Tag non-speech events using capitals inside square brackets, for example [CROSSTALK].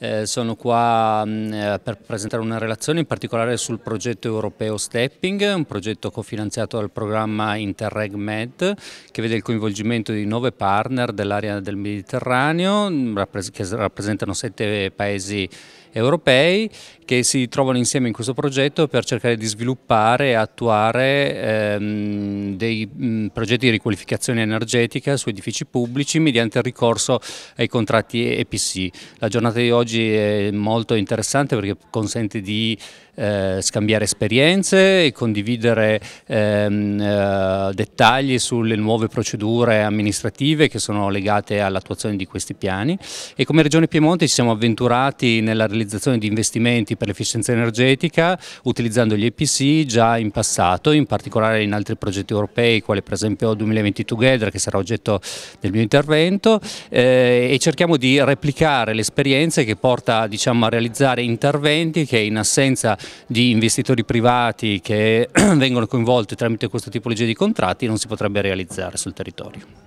Eh, sono qua mm, eh, per presentare una relazione in particolare sul progetto europeo Stepping, un progetto cofinanziato dal programma Interreg Med che vede il coinvolgimento di nove partner dell'area del Mediterraneo mm, che rappresentano sette paesi europei che si trovano insieme in questo progetto per cercare di sviluppare e attuare ehm, dei mh, mm, progetti di riqualificazione energetica su edifici pubblici mediante il ricorso ai contratti EPC. La giornata di oggi è molto interessante perché consente di eh, scambiare esperienze e condividere ehm, eh, dettagli sulle nuove procedure amministrative che sono legate all'attuazione di questi piani e come Regione Piemonte ci siamo avventurati nella realizzazione realizzazione di investimenti per l'efficienza energetica utilizzando gli EPC già in passato, in particolare in altri progetti europei, quali per esempio 2020 Together che sarà oggetto del mio intervento eh, e cerchiamo di replicare le esperienze che porta diciamo, a realizzare interventi che in assenza di investitori privati che [CLEARS THROAT] vengono coinvolti tramite questo tipologia di contratti non si potrebbe realizzare sul territorio.